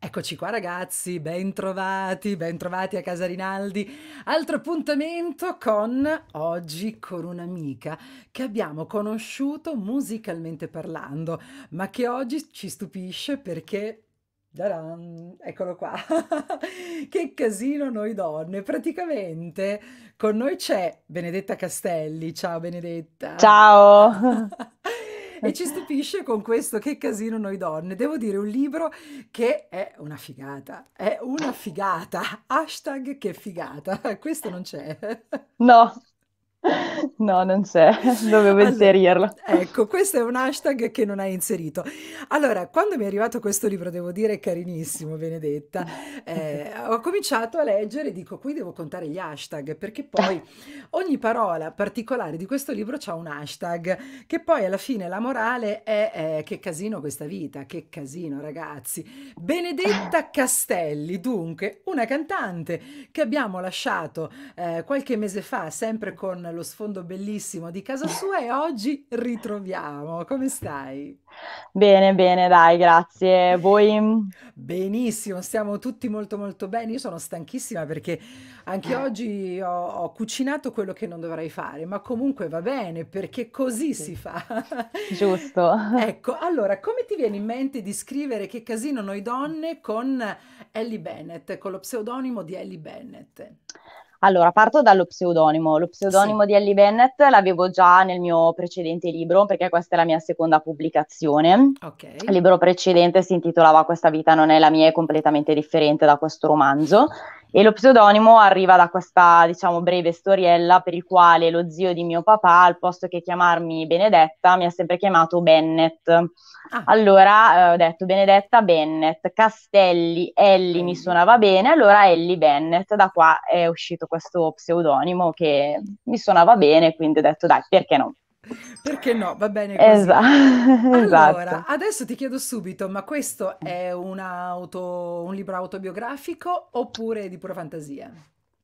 Eccoci qua ragazzi, bentrovati, bentrovati a Casa Rinaldi. Altro appuntamento con oggi con un'amica che abbiamo conosciuto musicalmente parlando, ma che oggi ci stupisce perché Daran, eccolo qua. che casino noi donne. Praticamente con noi c'è Benedetta Castelli. Ciao Benedetta. Ciao. e ci stupisce con questo Che casino noi donne. Devo dire un libro che è una figata, è una figata. Hashtag che figata, questo non c'è. No, No, non c'è, dovevo allora, inserirlo. Ecco, questo è un hashtag che non hai inserito. Allora, quando mi è arrivato questo libro, devo dire carinissimo, Benedetta, eh, ho cominciato a leggere e dico, qui devo contare gli hashtag, perché poi ogni parola particolare di questo libro ha un hashtag, che poi alla fine la morale è eh, che casino questa vita, che casino ragazzi. Benedetta Castelli, dunque, una cantante che abbiamo lasciato eh, qualche mese fa, sempre con lo sfondo bellissimo di casa sua e oggi ritroviamo. Come stai? Bene, bene, dai, grazie. Voi? Benissimo, stiamo tutti molto molto bene. Io sono stanchissima perché anche oggi ho, ho cucinato quello che non dovrei fare, ma comunque va bene perché così si fa. Giusto. Ecco, allora, come ti viene in mente di scrivere Che casino noi donne con Ellie Bennett, con lo pseudonimo di Ellie Bennett? Allora, parto dallo pseudonimo. Lo pseudonimo sì. di Ellie Bennett l'avevo già nel mio precedente libro, perché questa è la mia seconda pubblicazione. Okay. Il libro precedente si intitolava Questa vita non è la mia, è completamente differente da questo romanzo. E lo pseudonimo arriva da questa, diciamo, breve storiella per il quale lo zio di mio papà, al posto che chiamarmi Benedetta, mi ha sempre chiamato Bennett. Ah. Allora eh, ho detto Benedetta Bennett, Castelli, Ellie mi mm. suonava bene, allora Ellie Bennett, da qua è uscito questo pseudonimo che mi suonava bene, quindi ho detto dai, perché no? Perché no? Va bene così. Esatto. Allora, adesso ti chiedo subito, ma questo è un, auto, un libro autobiografico oppure di pura fantasia?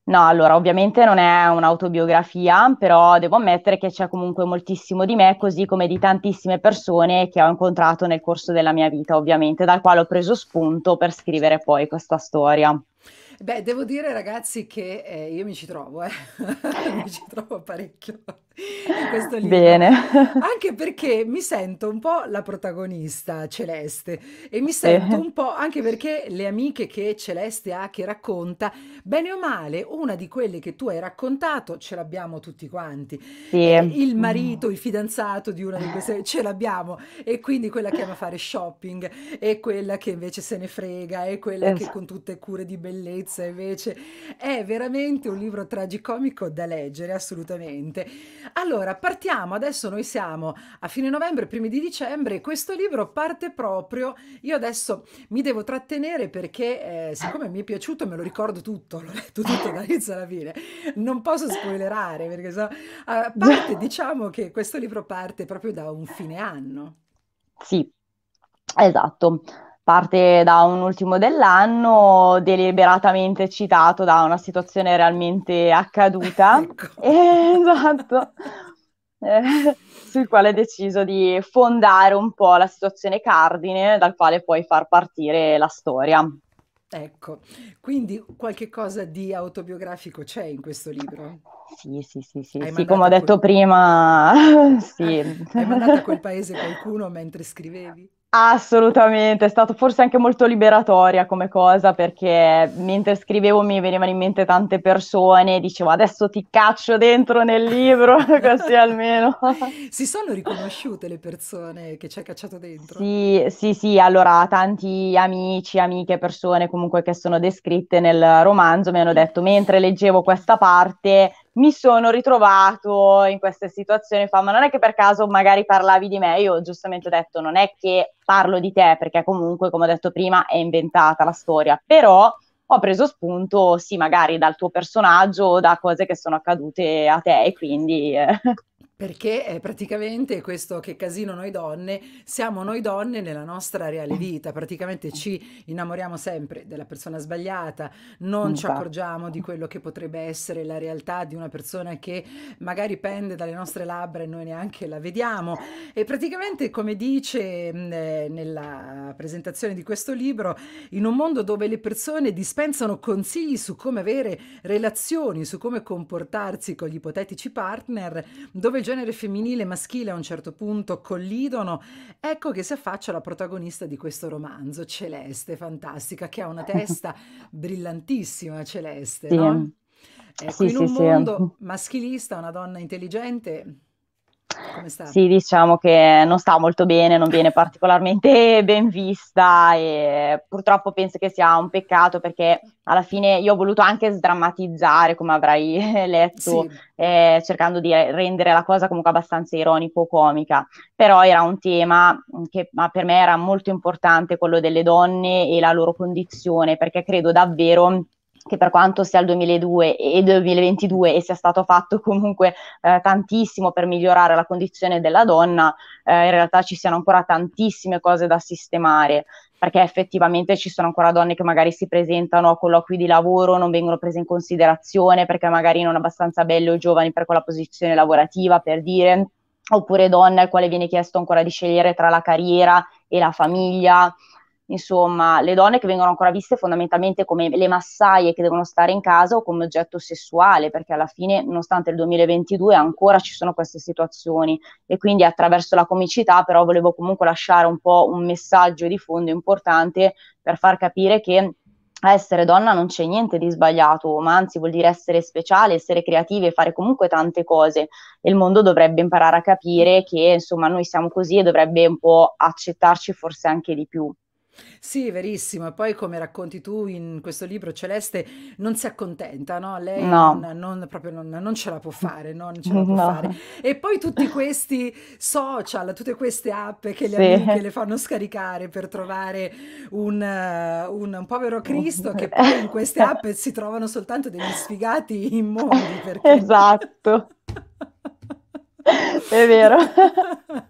No, allora ovviamente non è un'autobiografia, però devo ammettere che c'è comunque moltissimo di me, così come di tantissime persone che ho incontrato nel corso della mia vita, ovviamente, dal quale ho preso spunto per scrivere poi questa storia. Beh, devo dire ragazzi che, ehm, io mi ci trovo, eh, mi ci trovo parecchio in questo libro. Bene. Anche perché mi sento un po' la protagonista, Celeste, e mi sento Sì. un po' anche perché le amiche che Celeste ha, che racconta, bene o male, una di quelle che tu hai raccontato ce l'abbiamo tutti quanti. Sì. Eh, il marito, mm. il fidanzato di una di queste ce l'abbiamo e quindi quella che ama fare shopping, e quella che invece se ne frega, e quella che con tutte cure di bellezza Pizza invece è veramente un libro tragicomico da leggere, assolutamente. Allora, partiamo, adesso noi siamo a fine novembre, primi di dicembre, e questo libro parte proprio, io adesso mi devo trattenere perché eh, siccome mi è piaciuto me lo ricordo tutto, l'ho letto tutto inizio alla fine, non posso spoilerare perché so, uh, parte, diciamo che questo libro parte proprio da un fine anno. Sì, esatto parte da un ultimo dell'anno deliberatamente citato da una situazione realmente accaduta, ecco. esatto, eh, sul quale ho deciso di fondare un po' la situazione cardine dal quale poi far partire la storia. Ecco, quindi qualche cosa di autobiografico c'è in questo libro? Sì, sì, sì, sì, sì come ho detto quel... prima, sì. Hai mandato a quel paese qualcuno mentre scrivevi? Assolutamente, è stato forse anche molto liberatoria come cosa perché mentre scrivevo mi venivano in mente tante persone, e dicevo adesso ti caccio dentro nel libro, così almeno. Si sono riconosciute le persone che ci hai cacciato dentro? Sì, sì, sì, allora tanti amici, amiche, persone comunque che sono descritte nel romanzo mi hanno detto mentre leggevo questa parte mi sono ritrovato in queste situazioni, fa, ma non è che per caso magari parlavi di me, io giustamente ho detto non è che parlo di te, perché comunque, come ho detto prima, è inventata la storia, però ho preso spunto, sì, magari dal tuo personaggio o da cose che sono accadute a te, e quindi... Eh. Perché è eh, praticamente questo che casino noi donne, siamo noi donne nella nostra reale vita, praticamente ci innamoriamo sempre della persona sbagliata, non ci accorgiamo di quello che potrebbe essere la realtà di una persona che magari pende dalle nostre labbra e noi neanche la vediamo. E praticamente come dice mh, mm, eh, nella presentazione di questo libro, in un mondo dove le persone dispensano consigli su come avere relazioni, su come comportarsi con gli ipotetici partner, dove il genere femminile e maschile a un certo punto collidono, ecco che si affaccia la protagonista di questo romanzo, Celeste, fantastica, che ha una testa brillantissima, Celeste, sì. no? Ecco, sì, in un sì, mondo maschilista, una donna intelligente sì, diciamo che non sta molto bene, non viene particolarmente ben vista e purtroppo penso che sia un peccato perché alla fine io ho voluto anche sdrammatizzare, come avrai letto, sì. eh, cercando di rendere la cosa comunque abbastanza ironico-comica, però era un tema che per me era molto importante, quello delle donne e la loro condizione, perché credo davvero che per quanto sia il 2002 e 2022 e sia stato fatto comunque eh, tantissimo per migliorare la condizione della donna, eh, in realtà ci siano ancora tantissime cose da sistemare, perché effettivamente ci sono ancora donne che magari si presentano a colloqui di lavoro, non vengono prese in considerazione perché magari non abbastanza belle o giovani per quella posizione lavorativa, per dire, oppure donne al quale viene chiesto ancora di scegliere tra la carriera e la famiglia insomma, le donne che vengono ancora viste fondamentalmente come le massaie che devono stare in casa o come oggetto sessuale, perché alla fine, nonostante il 2022, ancora ci sono queste situazioni. E quindi attraverso la comicità, però, volevo comunque lasciare un po' un messaggio di fondo importante per far capire che a essere donna non c'è niente di sbagliato, ma anzi vuol dire essere speciale, essere creative, fare comunque tante cose. E il mondo dovrebbe imparare a capire che, insomma, noi siamo così e dovrebbe un po' accettarci forse anche di più. Sì, verissimo. E poi, come racconti tu in questo libro, Celeste non si accontenta, no? Lei non, No. non- proprio non non ce la può fare, non ce la può fare. No. E poi tutti questi social, tutte queste app che le Sì. amiche le fanno scaricare per trovare un eh, un povero Cristo, che poi in queste app si trovano soltanto degli sfigati immondi, perché Esatto. È vero.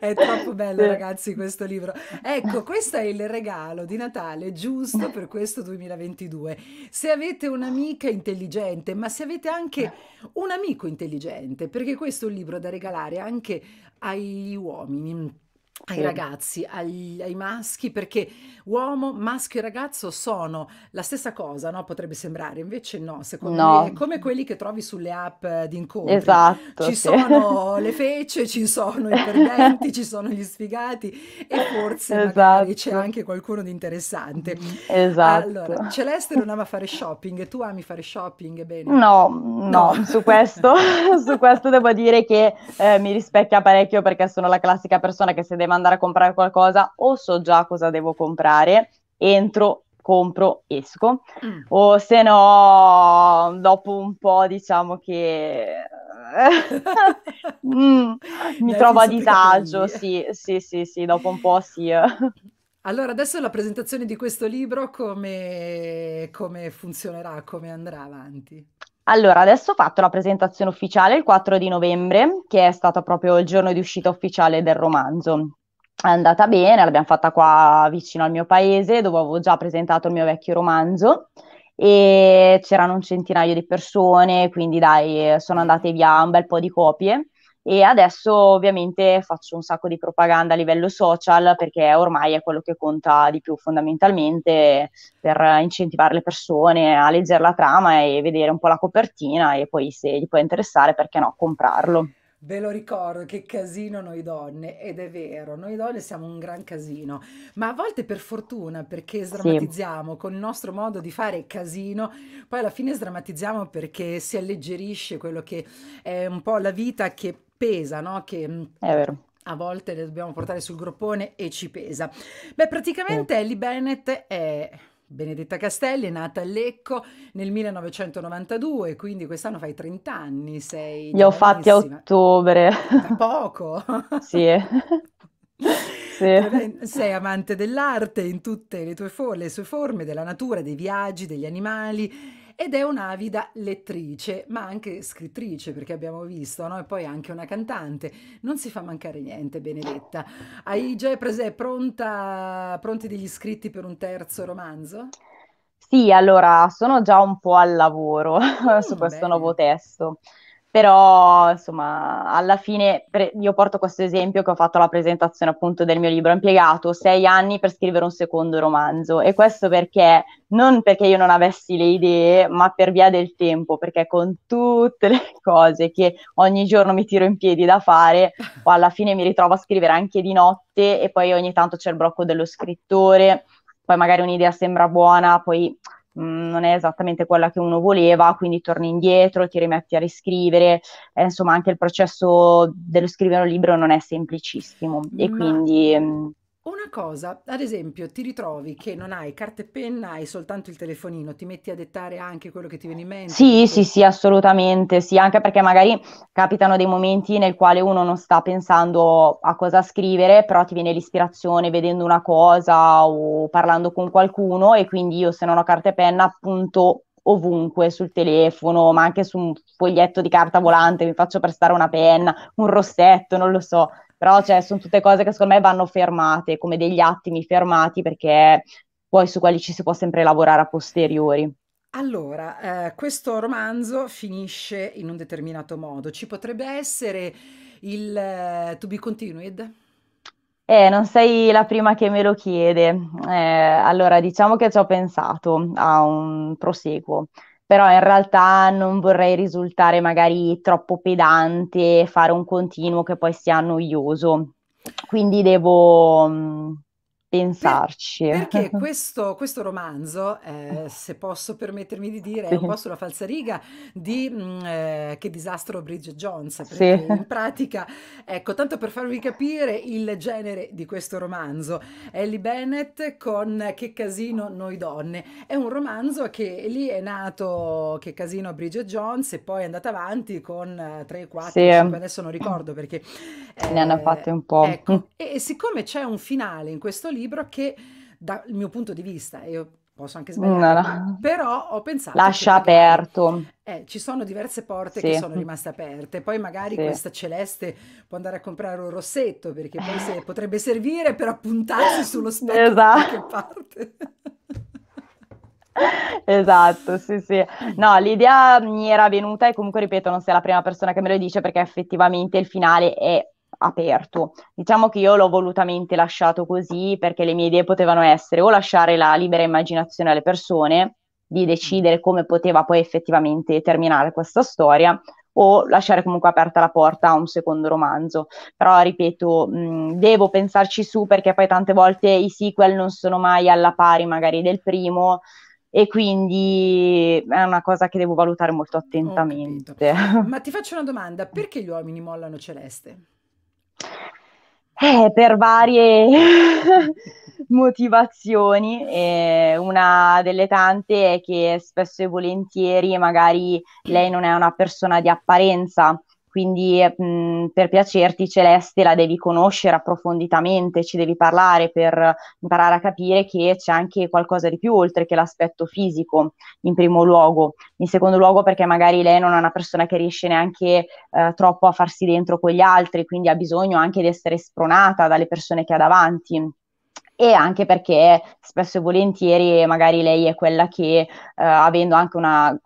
È troppo bello, ragazzi, questo libro. Ecco, questo è il regalo di Natale giusto per questo 2022. Se avete un'amica intelligente, ma se avete anche un amico intelligente, perché questo è un libro da regalare anche agli uomini ai ragazzi, agli, ai maschi, perché uomo, maschio e ragazzo sono la stessa cosa, no? Potrebbe sembrare, invece no, secondo No. me è come quelli che trovi sulle app eh, di incontro. Esatto, Ci sì. sono le fece, ci sono i perdenti, ci sono gli sfigati e forse magari c'è esatto. anche qualcuno di interessante. esatto. Allora, Celeste non ama fare shopping, tu ami fare shopping, bene? No, No. no, su questo, su questo devo dire che eh, mi rispecchia parecchio perché sono la classica persona che si deve devo andare a comprare qualcosa o so già cosa devo comprare, entro, compro, esco. Mm. O se no, dopo un po' diciamo che mm, mi trovo a disagio, sì, sì, sì, sì, dopo un po' sì. Allora, adesso la presentazione di questo libro come, come, funzionerà, come andrà avanti? Allora, adesso ho fatto la presentazione ufficiale il 4 di novembre, che è stato proprio il giorno di uscita ufficiale del romanzo è andata bene, l'abbiamo fatta qua vicino al mio paese dove avevo già presentato il mio vecchio romanzo e c'erano un centinaio di persone, quindi dai, sono andate via un bel po' di copie e adesso ovviamente faccio un sacco di propaganda a livello social perché ormai è quello che conta di più fondamentalmente per incentivare le persone a leggere la trama e vedere un po' la copertina e poi se gli può interessare perché no comprarlo. Ve lo ricordo che casino noi donne, ed è vero, noi donne siamo un gran casino, ma a volte per fortuna perché Sì. con il nostro modo di fare casino, poi alla fine sdrammatizziamo perché si alleggerisce quello che è un po' la vita che pesa, no? Che mm, È vero. a volte le dobbiamo portare sul groppone e ci pesa. Beh, praticamente Ellie Bennett è Benedetta Castelli è nata a Lecco nel 1992, quindi quest'anno fai 30 anni, sei Li ho fatti a ottobre. Da poco. Sì. Sì. Sei amante dell'arte in tutte le tue for- le sue forme, della natura, dei viaggi, degli animali ed è un'avida lettrice, ma anche scrittrice, perché abbiamo visto, no? E poi anche una cantante. Non si fa mancare niente, Benedetta. Hai già prese, pronta, pronti degli scritti per un terzo romanzo? Sì, allora sono già un po' al lavoro mm, su questo bene. nuovo testo. Però, insomma, alla fine pre- io porto questo esempio che ho fatto alla presentazione appunto del mio libro. Ho impiegato sei anni per scrivere un secondo romanzo e questo perché non perché io non avessi le idee, ma per via del tempo, perché con tutte le cose che ogni giorno mi tiro in piedi da fare, poi alla fine mi ritrovo a scrivere anche di notte e poi ogni tanto c'è il blocco dello scrittore, poi magari un'idea sembra buona, poi Mm, non è esattamente quella che uno voleva, quindi torni indietro, ti rimetti a riscrivere, eh, insomma anche il processo dello scrivere un libro non è semplicissimo e Ma... quindi... Mh, mm, una cosa, ad esempio, ti ritrovi che non hai carta e penna, hai soltanto il telefonino, ti metti a dettare anche quello che ti viene in mente? Sì, sì, sì, assolutamente, sì, anche perché magari capitano dei momenti nel quale uno non sta pensando a cosa scrivere, però ti viene l'ispirazione vedendo una cosa o parlando con qualcuno e quindi io se non ho carta e penna appunto ovunque sul telefono, ma anche su un foglietto di carta volante, mi faccio prestare una penna, un rossetto, non lo so. Però cioè, sono tutte cose che secondo me vanno fermate, come degli attimi fermati, perché poi su quelli ci si può sempre lavorare a posteriori. Allora, eh, questo romanzo finisce in un determinato modo. Ci potrebbe essere il eh, To Be Continued? Eh, non sei la prima che me lo chiede. Eh, allora, diciamo che ci ho pensato a un proseguo però in realtà non vorrei risultare magari troppo pedante, fare un continuo che poi sia noioso. Quindi devo, pensarci. perché questo, questo romanzo, eh, eh, se posso permettermi di dire, è un po' sulla falsariga di mm, eh, Che disastro Bridget Jones, sì. in pratica, ecco, tanto per farvi capire il genere di questo romanzo, Ellie Bennett con Che casino noi donne, è un romanzo che lì è nato Che casino Bridget Jones e poi è andata avanti con 3, eh, 4, sì. 5, adesso non ricordo perché... ne hanno fatte un po'. Eh, ecco, e, e siccome c'è un finale in questo libro, libro che dal mio punto di vista, io posso anche sbagliare, no, no. però ho pensato... Lascia aperto. Eh, ci sono diverse porte sì. che sono rimaste aperte, poi magari sì. questa celeste può andare a comprare un rossetto perché poi se, potrebbe servire per appuntarsi sullo specchio esatto. da qualche parte. Esatto, sì, sì. No, l'idea mi era venuta e comunque ripeto, non sei la prima persona che me lo dice perché effettivamente il finale è aperto. Diciamo che io l'ho volutamente lasciato così perché le mie idee potevano essere o lasciare la libera immaginazione alle persone di decidere come poteva poi effettivamente terminare questa storia o lasciare comunque aperta la porta a un secondo romanzo. Però ripeto, mh, mm, devo pensarci su perché poi tante volte i sequel non sono mai alla pari magari del primo e quindi è una cosa che devo valutare molto attentamente. Ma ti faccio una domanda, perché gli uomini mollano Celeste? Eh, per varie motivazioni, eh, una delle tante è che spesso e volentieri magari lei non è una persona di apparenza, quindi eh, mh, per piacerti Celeste la devi conoscere approfonditamente, ci devi parlare per imparare a capire che c'è anche qualcosa di più oltre che l'aspetto fisico, in primo luogo. In secondo luogo perché magari lei non è una persona che riesce neanche eh, troppo a farsi dentro con gli altri, quindi ha bisogno anche di essere spronata dalle persone che ha davanti e anche perché spesso e volentieri magari lei è quella che eh, avendo anche una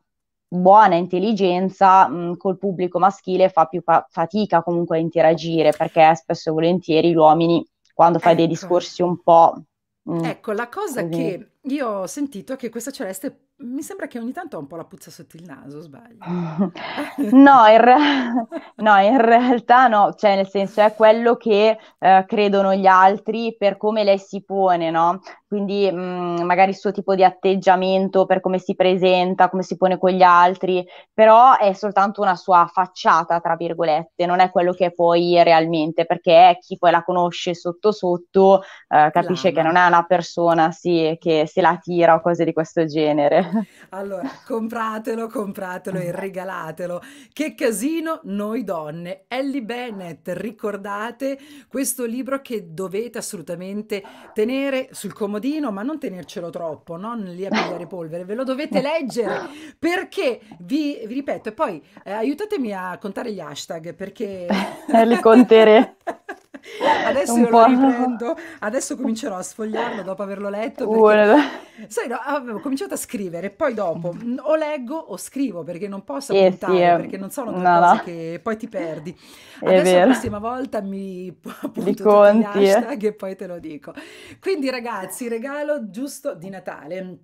buona intelligenza mh, mm, col pubblico maschile fa più pa- fatica comunque a interagire perché spesso e volentieri gli uomini quando fai ecco. dei discorsi un po'... Mh, mm, ecco, la cosa così. che io ho sentito che questa celeste mi sembra che ogni tanto ha un po' la puzza sotto il naso, sbaglio? No, in, re- no, in realtà no, cioè nel senso è quello che eh, credono gli altri per come lei si pone, no? Quindi mh, mm, magari il suo tipo di atteggiamento, per come si presenta, come si pone con gli altri, però è soltanto una sua facciata, tra virgolette, non è quello che è poi realmente, perché chi poi la conosce sotto sotto eh, capisce Lama. che non è una persona sì, che se la tira o cose di questo genere. Allora, compratelo, compratelo e regalatelo. Che casino noi donne. Ellie Bennett, ricordate questo libro che dovete assolutamente tenere sul comodino, ma non tenercelo troppo, non lì a pigliare polvere, ve lo dovete leggere perché vi, vi ripeto, e poi eh, aiutatemi a contare gli hashtag perché... Li conterete. Adesso lo riprendo, adesso comincerò a sfogliarlo dopo averlo letto. Perché, sai, no, avevo cominciato a scrivere, poi dopo mm. o leggo o scrivo perché non posso eh sì, appuntare, eh. perché non sono due cose no. che poi ti perdi. È adesso vero. la prossima volta mi appunto conti, tutti eh. gli hashtag eh. e poi te lo dico. Quindi ragazzi, regalo giusto di Natale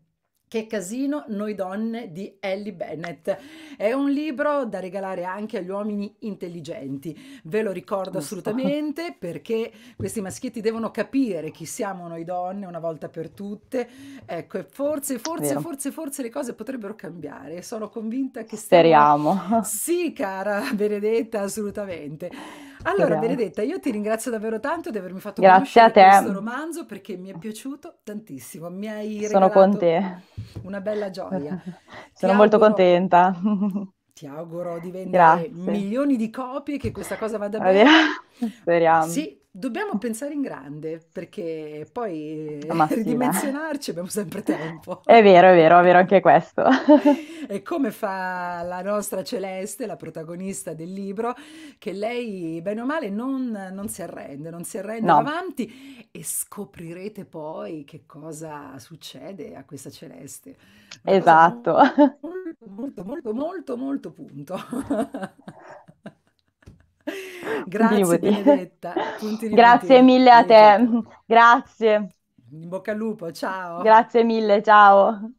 che casino, noi donne di Ellie Bennett. È un libro da regalare anche agli uomini intelligenti. Ve lo ricordo assolutamente perché questi maschietti devono capire chi siamo noi donne una volta per tutte. Ecco, e forse, forse, Vero. forse, forse le cose potrebbero cambiare. Sono convinta che stiamo... Speriamo. Sì, cara Benedetta, assolutamente. Allora, Speriamo. Benedetta, io ti ringrazio davvero tanto di avermi fatto Grazie conoscere questo romanzo perché mi è piaciuto tantissimo. Mi hai Sono con te. una bella gioia. Sono ti molto auguro, contenta. Ti auguro di vendere Grazie. milioni di copie, che questa cosa vada bene. Speriamo. Sì, Dobbiamo pensare in grande perché poi Ammassina. Eh, ridimensionarci abbiamo sempre tempo. È vero, è vero, è vero anche questo. e come fa la nostra Celeste, la protagonista del libro, che lei, bene o male, non, non si arrende, non si arrende no. avanti e scoprirete poi che cosa succede a questa Celeste. Una esatto. Molto, molto, molto, molto, molto punto. Grazie Benedetta. Grazie mille a te. Grazie. In bocca al lupo, ciao. Grazie mille, ciao.